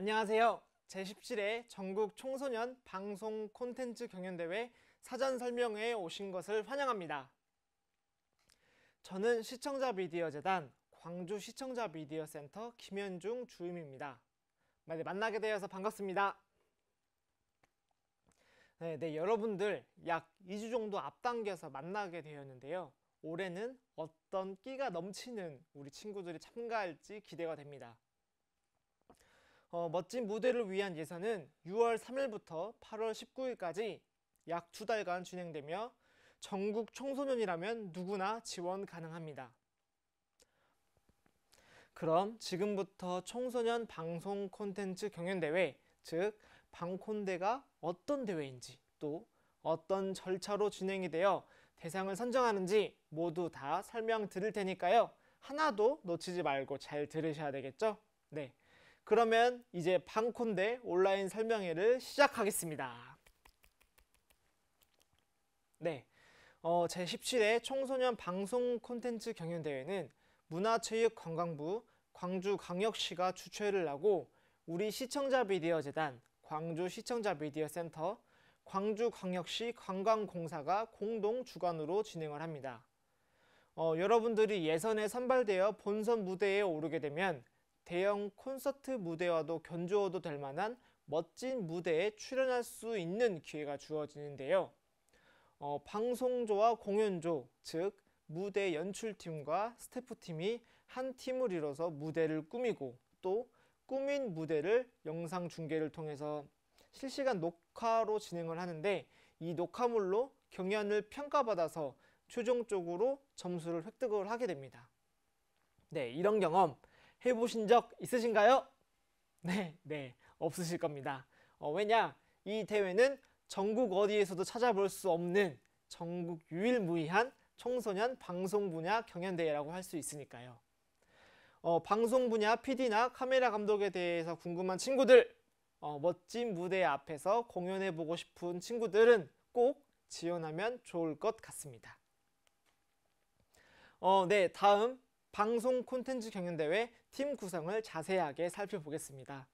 안녕하세요. 제17회 전국 청소년 방송 콘텐츠 경연대회 사전 설명회에 오신 것을 환영합니다. 저는 시청자 미디어 재단 광주 시청자 미디어 센터 김현중 주임입니다. 네, 만나게 되어서 반갑습니다. 네, 네, 여러분들 약 2주 정도 앞당겨서 만나게 되었는데요. 올해는 어떤 끼가 넘치는 우리 친구들이 참가할지 기대가 됩니다. 어, 멋진 무대를 위한 예산은 6월 3일부터 8월 19일까지 약 두 달간 진행되며 전국 청소년이라면 누구나 지원 가능합니다. 그럼 지금부터 청소년 방송 콘텐츠 경연대회, 즉 방콘대가 어떤 대회인지 또 어떤 절차로 진행이 되어 대상을 선정하는지 모두 다 설명 드릴 테니까요. 하나도 놓치지 말고 잘 들으셔야 되겠죠? 네. 그러면 이제 방콘대 온라인 설명회를 시작하겠습니다. 네, 어, 제17회 청소년 방송 콘텐츠 경연대회는 문화체육관광부 광주광역시가 주최를 하고 우리 시청자미디어재단, 광주시청자미디어센터, 광주광역시 관광공사가 공동 주관으로 진행을 합니다. 어, 여러분들이 예선에 선발되어 본선 무대에 오르게 되면 대형 콘서트 무대와도 견주어도 될 만한 멋진 무대에 출연할 수 있는 기회가 주어지는데요. 어, 방송조와 공연조, 즉 무대 연출팀과 스태프팀이 한 팀을 이뤄서 무대를 꾸미고 또 꾸민 무대를 영상 중계를 통해서 실시간 녹화로 진행을 하는데 이 녹화물로 경연을 평가받아서 최종적으로 점수를 획득을 하게 됩니다. 네, 이런 경험 해보신 적 있으신가요? 네, 네, 없으실 겁니다. 어, 왜냐, 이 대회는 전국 어디에서도 찾아볼 수 없는 전국 유일무이한 청소년 방송 분야 경연대회라고 할 수 있으니까요. 어, 방송 분야 PD나 카메라 감독에 대해서 궁금한 친구들, 어, 멋진 무대 앞에서 공연해보고 싶은 친구들은 꼭 지원하면 좋을 것 같습니다. 어, 네, 다음 방송 콘텐츠 경연대회 팀 구성을 자세하게 살펴보겠습니다.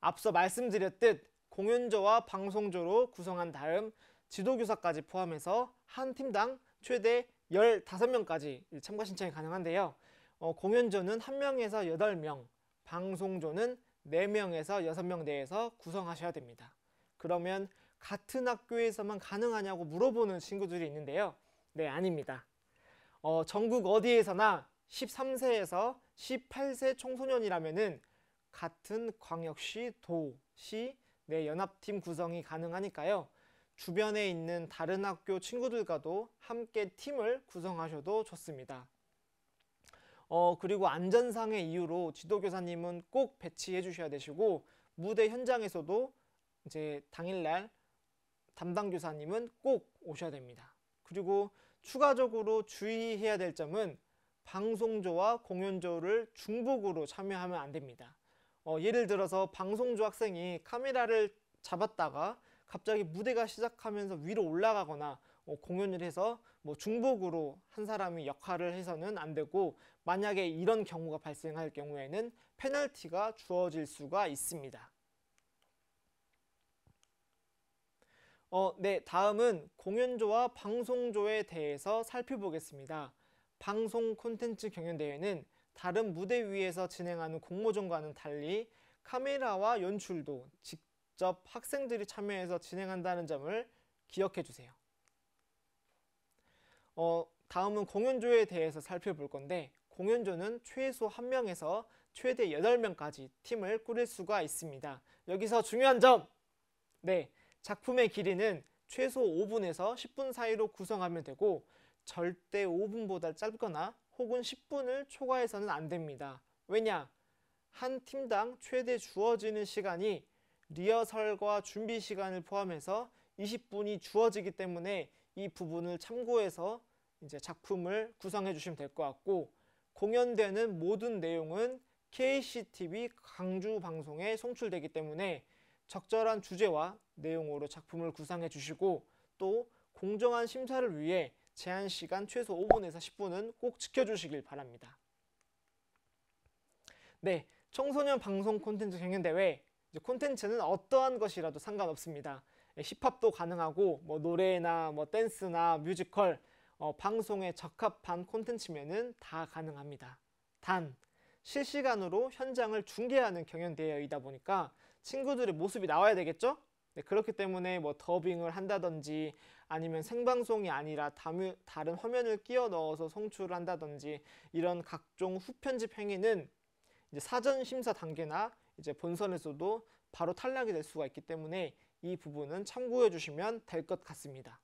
앞서 말씀드렸듯 공연조와 방송조로 구성한 다음 지도교사까지 포함해서 한 팀당 최대 15명까지 참가 신청이 가능한데요. 어, 공연조는 1명에서 8명, 방송조는 4명에서 6명 내에서 구성하셔야 됩니다. 그러면 같은 학교에서만 가능하냐고 물어보는 친구들이 있는데요. 네, 아닙니다. 어, 전국 어디에서나 13세에서 18세 청소년이라면은 같은 광역시 도, 시, 내 연합팀 구성이 가능하니까요. 주변에 있는 다른 학교 친구들과도 함께 팀을 구성하셔도 좋습니다. 어, 그리고 안전상의 이유로 지도교사님은 꼭 배치해 주셔야 되시고 무대 현장에서도 이제 당일날 담당 교사님은 꼭 오셔야 됩니다. 그리고 추가적으로 주의해야 될 점은 방송조와 공연조를 중복으로 참여하면 안 됩니다. 어, 예를 들어서 방송조 학생이 카메라를 잡았다가 갑자기 무대가 시작하면서 위로 올라가거나 어, 공연을 해서 뭐 중복으로 한 사람이 역할을 해서는 안 되고 만약에 이런 경우가 발생할 경우에는 페널티가 주어질 수가 있습니다. 어, 네, 다음은 공연조와 방송조에 대해서 살펴보겠습니다. 방송 콘텐츠 경연대회는 다른 무대 위에서 진행하는 공모전과는 달리 카메라와 연출도 직접 학생들이 참여해서 진행한다는 점을 기억해 주세요. 어, 다음은 공연조에 대해서 살펴볼 건데 공연조는 최소 1명에서 최대 8명까지 팀을 꾸릴 수가 있습니다. 여기서 중요한 점! 네, 작품의 길이는 최소 5분에서 10분 사이로 구성하면 되고 절대 5분보다 짧거나 혹은 10분을 초과해서는 안 됩니다. 왜냐? 한 팀당 최대 주어지는 시간이 리허설과 준비 시간을 포함해서 20분이 주어지기 때문에 이 부분을 참고해서 이제 작품을 구성해 주시면 될 것 같고 공연되는 모든 내용은 KCTV 강주 방송에 송출되기 때문에 적절한 주제와 내용으로 작품을 구상해 주시고 또 공정한 심사를 위해 제한 시간 최소 5분에서 10분은 꼭 지켜주시길 바랍니다. 네, 청소년 방송 콘텐츠 경연대회 콘텐츠는 어떠한 것이라도 상관없습니다. 예, 힙합도 가능하고 뭐 노래나 뭐 댄스나 뮤지컬 어, 방송에 적합한 콘텐츠면은 다 가능합니다. 단 실시간으로 현장을 중계하는 경연대회이다 보니까 친구들의 모습이 나와야 되겠죠? 네, 그렇기 때문에 뭐 더빙을 한다든지 아니면 생방송이 아니라 다른 화면을 끼워 넣어서 송출한다든지 이런 각종 후편집 행위는 이제 사전 심사 단계나 이제 본선에서도 바로 탈락이 될 수가 있기 때문에 이 부분은 참고해 주시면 될 것 같습니다.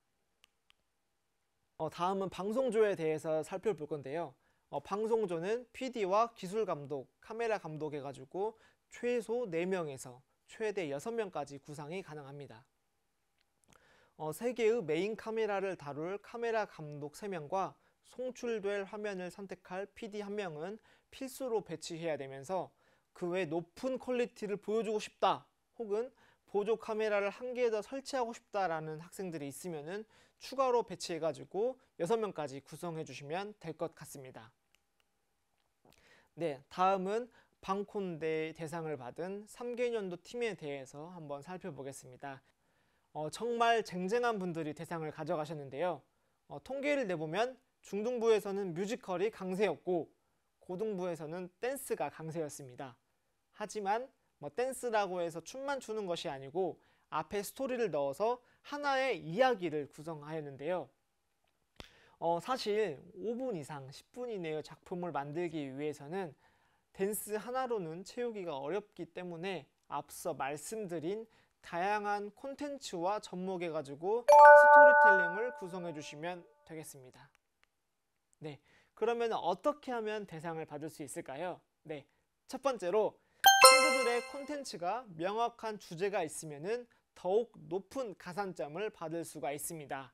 어, 다음은 방송조에 대해서 살펴볼 건데요. 어, 방송조는 PD와 기술감독, 카메라 감독 해가지고 최소 4명에서 최대 6명까지 구상이 가능합니다. 어, 3개의 메인 카메라를 다룰 카메라 감독 3명과 송출될 화면을 선택할 PD 1명은 필수로 배치해야 되면서 그 외 높은 퀄리티를 보여주고 싶다 혹은 보조 카메라를 한 개 더 설치하고 싶다라는 학생들이 있으면 추가로 배치해가지고 6명까지 구성해 주시면 될 것 같습니다. 네, 다음은 방콘대 대상을 받은 3개년도 팀에 대해서 한번 살펴보겠습니다. 어, 정말 쟁쟁한 분들이 대상을 가져가셨는데요. 어, 통계를 내보면 중등부에서는 뮤지컬이 강세였고 고등부에서는 댄스가 강세였습니다. 하지만 뭐 댄스라고 해서 춤만 추는 것이 아니고 앞에 스토리를 넣어서 하나의 이야기를 구성하였는데요. 어, 사실 5분 이상 10분 이내의 작품을 만들기 위해서는 댄스 하나로는 채우기가 어렵기 때문에 앞서 말씀드린 다양한 콘텐츠와 접목해 가지고 스토리텔링을 구성해 주시면 되겠습니다. 네. 그러면 어떻게 하면 대상을 받을 수 있을까요? 네. 첫 번째로 친구들의 콘텐츠가 명확한 주제가 있으면은 더욱 높은 가산점을 받을 수가 있습니다.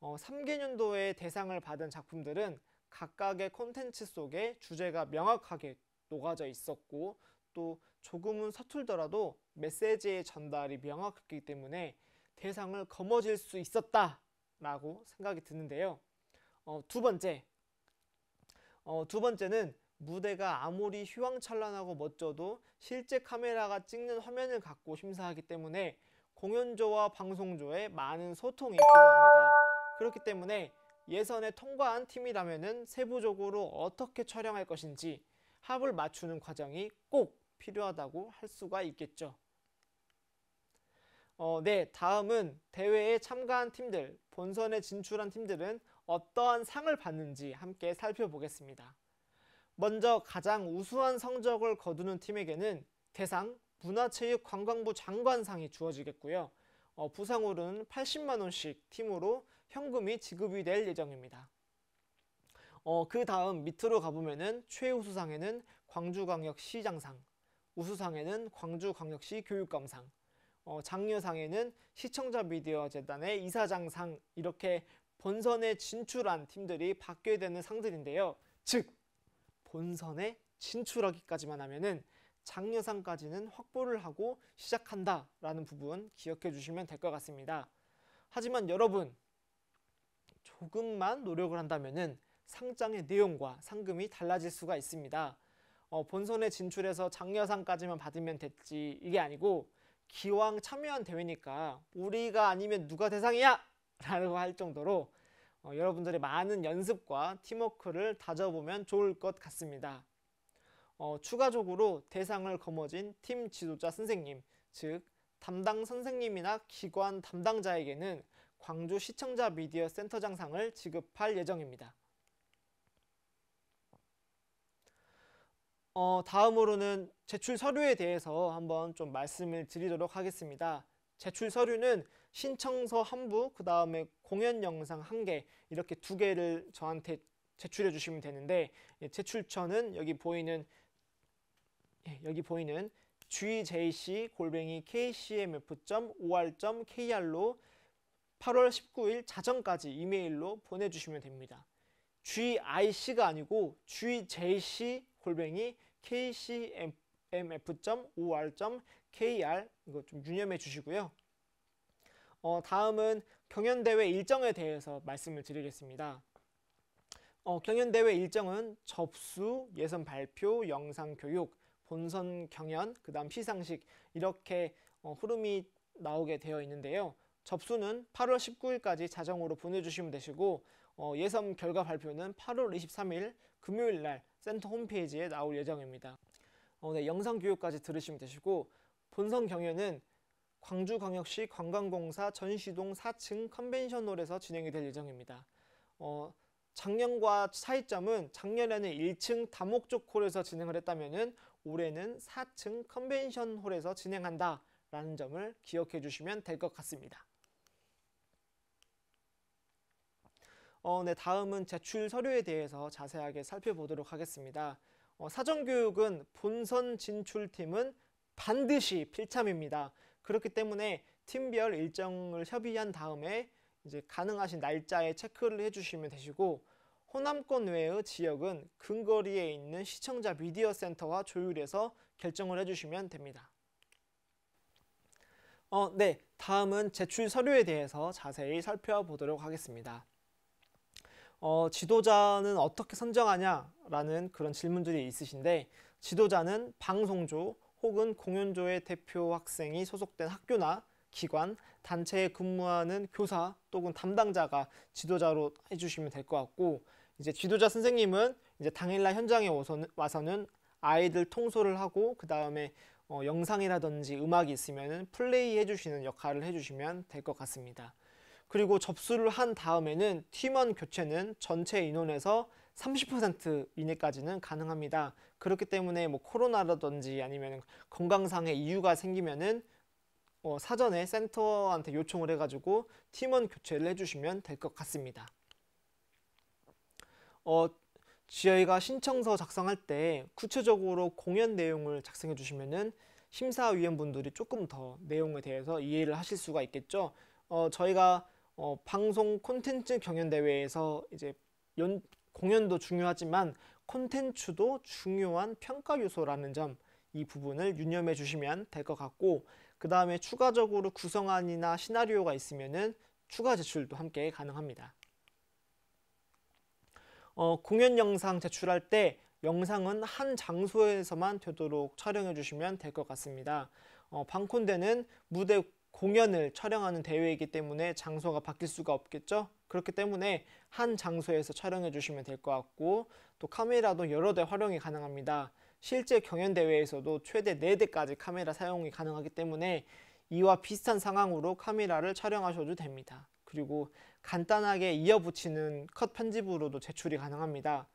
어, 3개년도에 대상을 받은 작품들은 각각의 콘텐츠 속에 주제가 명확하게 녹아져 있었고 또 조금은 서툴더라도 메시지의 전달이 명확했기 때문에 대상을 거머쥘 수 있었다라고 생각이 드는데요. 어, 두 번째, 어, 두 번째는 무대가 아무리 휘황찬란하고 멋져도 실제 카메라가 찍는 화면을 갖고 심사하기 때문에 공연조와 방송조의 많은 소통이 필요합니다. 그렇기 때문에 예선에 통과한 팀이라면 세부적으로 어떻게 촬영할 것인지 합을 맞추는 과정이 꼭 필요하다고 할 수가 있겠죠. 어, 네, 다음은 대회에 참가한 팀들, 본선에 진출한 팀들은 어떠한 상을 받는지 함께 살펴보겠습니다. 먼저 가장 우수한 성적을 거두는 팀에게는 대상 문화체육관광부 장관상이 주어지겠고요. 어, 부상으로는 80만 원씩 팀으로 현금이 지급이 될 예정입니다. 어, 그 다음 밑으로 가보면 최우수상에는 광주광역시장상, 우수상에는 광주광역시 교육감상, 어, 장려상에는 시청자 미디어 재단의 이사장상 이렇게 본선에 진출한 팀들이 받게 되는 상들인데요. 즉 본선에 진출하기까지만 하면은 장려상까지는 확보를 하고 시작한다라는 부분 기억해 주시면 될 것 같습니다. 하지만 여러분 조금만 노력을 한다면은 상장의 내용과 상금이 달라질 수가 있습니다. 어, 본선에 진출해서 장려상까지만 받으면 됐지 이게 아니고 기왕 참여한 대회니까 우리가 아니면 누가 대상이야! 라고 할 정도로 어, 여러분들의 많은 연습과 팀워크를 다져보면 좋을 것 같습니다. 어, 추가적으로 대상을 거머쥔 팀 지도자 선생님, 즉 담당 선생님이나 기관 담당자에게는 광주 시청자 미디어 센터장상을 지급할 예정입니다. 어, 다음으로는 제출 서류에 대해서 한번 좀 말씀을 드리도록 하겠습니다. 제출 서류는 신청서 한 부, 그 다음에 공연 영상 한 개 이렇게 두 개를 저한테 제출해 주시면 되는데 예, 제출처는 여기 보이는 예, 여기 보이는 gjc 골뱅이 kcmf.or.kr로 8월 19일 자정까지 이메일로 보내주시면 됩니다. gic가 아니고 gjc 골뱅이 kcmf.or.kr 이거 좀 유념해 주시고요. 어, 다음은 경연대회 일정에 대해서 말씀을 드리겠습니다. 어, 경연대회 일정은 접수, 예선 발표, 영상 교육, 본선 경연, 그 다음 시상식 이렇게 어, 흐름이 나오게 되어 있는데요. 접수는 8월 19일까지 자정으로 보내주시면 되시고 어, 예선 결과 발표는 8월 23일 금요일 날 센터 홈페이지에 나올 예정입니다. 어, 네, 영상 교육까지 들으시면 되시고 본선 경연은 광주광역시 관광공사 전시동 4층 컨벤션홀에서 진행이 될 예정입니다. 어, 작년과 차이점은 작년에는 1층 다목적 홀에서 진행을 했다면 올해는 4층 컨벤션홀에서 진행한다 라는 점을 기억해 주시면 될 것 같습니다. 어, 네, 다음은 제출 서류에 대해서 자세하게 살펴보도록 하겠습니다. 어, 사전교육은 본선 진출팀은 반드시 필참입니다. 그렇기 때문에 팀별 일정을 협의한 다음에 이제 가능하신 날짜에 체크를 해주시면 되시고 호남권 외의 지역은 근거리에 있는 시청자 미디어 센터와 조율해서 결정을 해주시면 됩니다. 어, 네, 다음은 제출 서류에 대해서 자세히 살펴보도록 하겠습니다. 어, 지도자는 어떻게 선정하냐라는 그런 질문들이 있으신데 지도자는 방송조 혹은 공연조의 대표 학생이 소속된 학교나 기관, 단체에 근무하는 교사 또는 담당자가 지도자로 해주시면 될 것 같고 이제 지도자 선생님은 이제 당일날 현장에 와서는 아이들 통솔을 하고 그 다음에 어, 영상이라든지 음악이 있으면 플레이 해주시는 역할을 해주시면 될 것 같습니다. 그리고 접수를 한 다음에는 팀원 교체는 전체 인원에서 30% 이내까지는 가능합니다. 그렇기 때문에 뭐 코로나라든지 아니면 건강상의 이유가 생기면은 어, 사전에 센터한테 요청을 해가지고 팀원 교체를 해주시면 될 것 같습니다. 어, 아이가 신청서 작성할 때 구체적으로 공연 내용을 작성해 주시면은 심사위원분들이 조금 더 내용에 대해서 이해를 하실 수가 있겠죠. 어, 저희가 어, 방송 콘텐츠 경연 대회에서 이제 연, 공연도 중요하지만 콘텐츠도 중요한 평가 요소라는 점 이 부분을 유념해 주시면 될 것 같고 그 다음에 추가적으로 구성안이나 시나리오가 있으면은 추가 제출도 함께 가능합니다. 어, 공연 영상 제출할 때 영상은 한 장소에서만 되도록 촬영해 주시면 될 것 같습니다. 어, 방콘대는 무대 공연을 촬영하는 대회이기 때문에 장소가 바뀔 수가 없겠죠? 그렇기 때문에 한 장소에서 촬영해 주시면 될 것 같고 또 카메라도 여러 대 활용이 가능합니다. 실제 경연 대회에서도 최대 4대까지 카메라 사용이 가능하기 때문에 이와 비슷한 상황으로 카메라를 촬영하셔도 됩니다. 그리고 간단하게 이어붙이는 컷 편집으로도 제출이 가능합니다.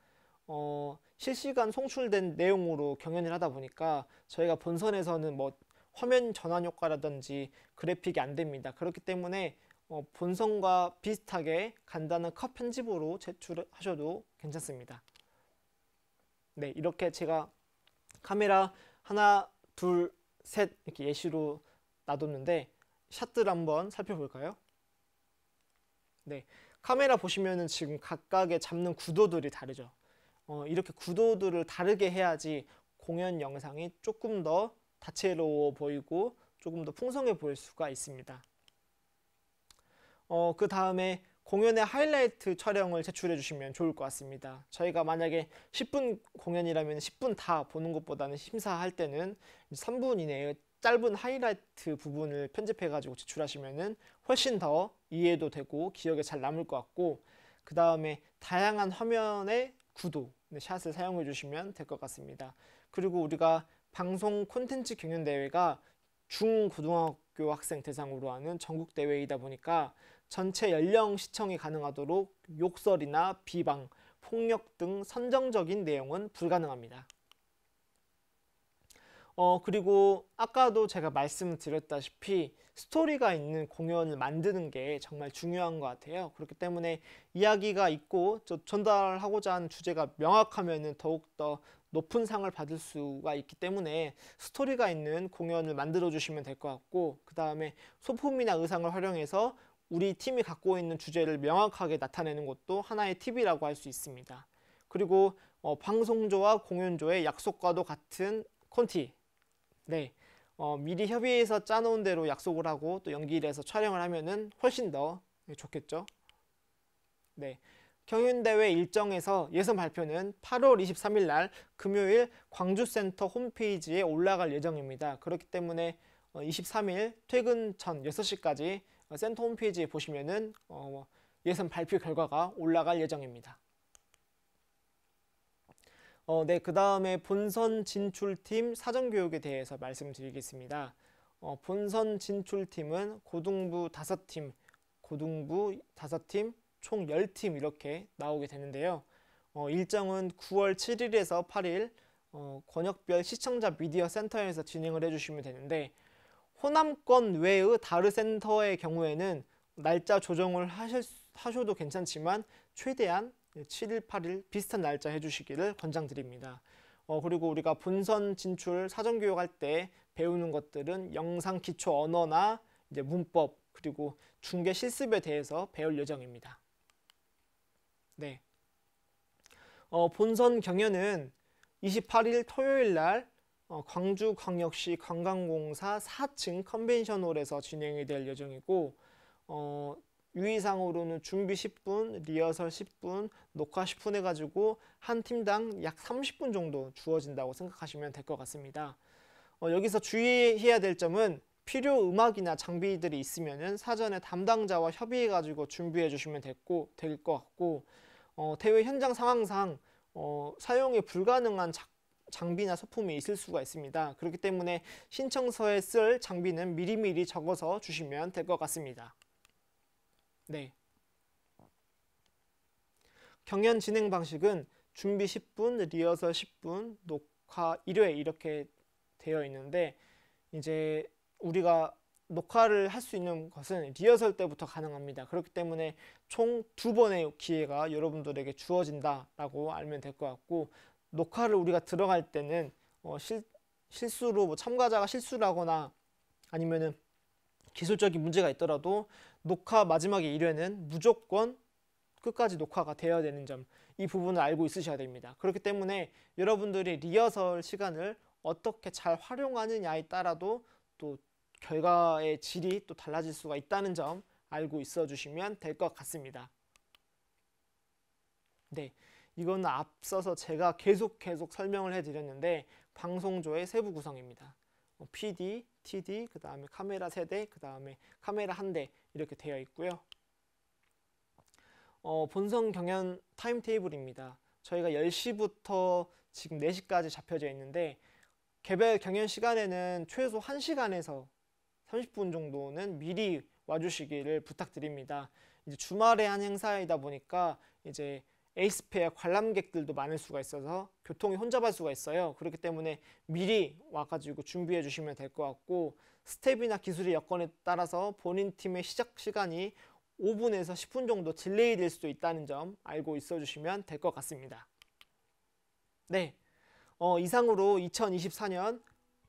어, 실시간 송출된 내용으로 경연을 하다 보니까 저희가 본선에서는 뭐 화면 전환 효과라든지 그래픽이 안 됩니다. 그렇기 때문에 어, 본선과 비슷하게 간단한 컷 편집으로 제출하셔도 괜찮습니다. 네, 이렇게 제가 카메라 하나, 둘, 셋 이렇게 예시로 놔뒀는데 샷들 한번 살펴볼까요? 네, 카메라 보시면은 지금 각각의 잡는 구도들이 다르죠. 어, 이렇게 구도들을 다르게 해야지 공연 영상이 조금 더 다채로워 보이고 조금 더 풍성해 보일 수가 있습니다. 어, 그 다음에 공연의 하이라이트 촬영을 제출해 주시면 좋을 것 같습니다. 저희가 만약에 10분 공연이라면 10분 다 보는 것보다는 심사할 때는 3분 이내에 짧은 하이라이트 부분을 편집해 가지고 제출하시면 훨씬 더 이해도 되고 기억에 잘 남을 것 같고 그 다음에 다양한 화면의 구도 네, 샷을 사용해 주시면 될 것 같습니다. 그리고 우리가 방송 콘텐츠 경연 대회가 중고등학교 학생 대상으로 하는 전국 대회이다 보니까 전체 연령 시청이 가능하도록 욕설이나 비방, 폭력 등 선정적인 내용은 불가능합니다. 어 그리고 아까도 제가 말씀드렸다시피 스토리가 있는 공연을 만드는 게 정말 중요한 것 같아요. 그렇기 때문에 이야기가 있고 전달하고자 하는 주제가 명확하면 더욱더 높은 상을 받을 수가 있기 때문에 스토리가 있는 공연을 만들어 주시면 될 것 같고 그 다음에 소품이나 의상을 활용해서 우리 팀이 갖고 있는 주제를 명확하게 나타내는 것도 하나의 팁이라고 할 수 있습니다. 그리고 어, 방송조와 공연조의 약속과도 같은 콘티 네, 어, 미리 협의해서 짜놓은 대로 약속을 하고 또 연기를 해서 촬영을 하면은 훨씬 더 좋겠죠. 네, 경윤대회 일정에서 예선 발표는 8월 23일 날 금요일 광주센터 홈페이지에 올라갈 예정입니다. 그렇기 때문에 23일 어, 퇴근 전 6시까지 어, 센터 홈페이지에 보시면은 어, 예선 발표 결과가 올라갈 예정입니다. 어, 네, 그 다음에 본선 진출팀 사전교육에 대해서 말씀드리겠습니다. 어, 본선 진출팀은 고등부 5팀, 고등부 5팀, 총 10팀 이렇게 나오게 되는데요. 어, 일정은 9월 7일에서 8일 어, 권역별 시청자 미디어 센터에서 진행을 해주시면 되는데 호남권 외의 다른 센터의 경우에는 날짜 조정을 하실, 하셔도 괜찮지만 최대한 7일, 8일 비슷한 날짜 해주시기를 권장드립니다. 어, 그리고 우리가 본선 진출 사전 교육할 때 배우는 것들은 영상 기초 언어나 이제 문법 그리고 중계 실습에 대해서 배울 예정입니다. 네. 어, 본선 경연은 28일 토요일 날 어, 광주광역시 관광공사 4층 컨벤션홀에서 진행이 될 예정이고 어, 유의사으로는 준비 10분, 리허설 10분, 녹화 10분 해가지고 한 팀당 약 30분 정도 주어진다고 생각하시면 될 것 같습니다. 어, 여기서 주의해야 될 점은 필요 음악이나 장비들이 있으면 사전에 담당자와 협의해가지고 준비해 주시면 됐고, 될것 같고 어, 대회 현장 상황상 어, 사용이 불가능한 작, 장비나 소품이 있을 수가 있습니다. 그렇기 때문에 신청서에 쓸 장비는 미리미리 적어서 주시면 될 것 같습니다. 네. 경연 진행 방식은 준비 10분, 리허설 10분, 녹화 1회 이렇게 되어 있는데 이제 우리가 녹화를 할 수 있는 것은 리허설 때부터 가능합니다. 그렇기 때문에 총 두 번의 기회가 여러분들에게 주어진다라고 알면 될 것 같고 녹화를 우리가 들어갈 때는 어, 실, 실수로 뭐 참가자가 실수를 하거나 아니면은 기술적인 문제가 있더라도 녹화 마지막에 1회는 무조건 끝까지 녹화가 되어야 되는 점 이 부분을 알고 있으셔야 됩니다. 그렇기 때문에 여러분들이 리허설 시간을 어떻게 잘 활용하느냐에 따라도 또 결과의 질이 또 달라질 수가 있다는 점 알고 있어 주시면 될 것 같습니다. 네, 이건 앞서서 제가 계속 계속 설명을 해드렸는데 방송조의 세부 구성입니다. 뭐 PD, TD, 그 다음에 카메라 세대, 그 다음에 카메라 한 대 이렇게 되어 있고요. 어, 본성 경연 타임테이블입니다. 저희가 10시부터 지금 4시까지 잡혀져 있는데 개별 경연 시간에는 최소 1시간에서 30분 정도는 미리 와주시기를 부탁드립니다. 이제 주말에 한 행사이다 보니까 이제 에이스페어 관람객들도 많을 수가 있어서 교통이 혼잡할 수가 있어요. 그렇기 때문에 미리 와가지고 준비해 주시면 될 것 같고 스텝이나 기술의 여건에 따라서 본인 팀의 시작 시간이 5분에서 10분 정도 딜레이 될 수도 있다는 점 알고 있어 주시면 될 것 같습니다. 네, 어, 이상으로 2024년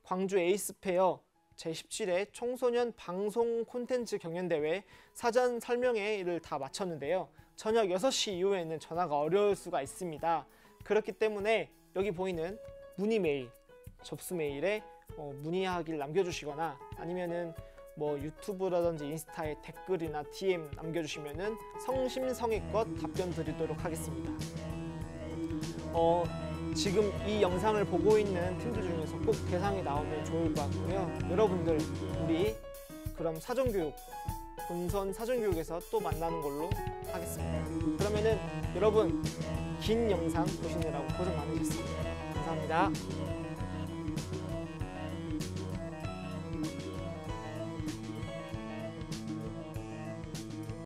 광주 에이스페어 제17회 청소년 방송 콘텐츠 경연대회 사전 설명회를 다 마쳤는데요. 저녁 6시 이후에는 전화가 어려울 수가 있습니다. 그렇기 때문에 여기 보이는 문의 메일, 접수 메일에 어, 문의하기 남겨주시거나 아니면은 뭐 유튜브라든지 인스타에 댓글이나 DM 남겨주시면은 성심성의껏 답변 드리도록 하겠습니다. 어, 지금 이 영상을 보고 있는 팀들 중에서 꼭 대상이 나오면 좋을 것 같고요. 여러분들 우리 그럼 사전교육 본선 사전교육에서 또 만나는 걸로 하겠습니다. 그러면은 여러분 긴 영상 보시느라고 고생 많으셨습니다. 감사합니다.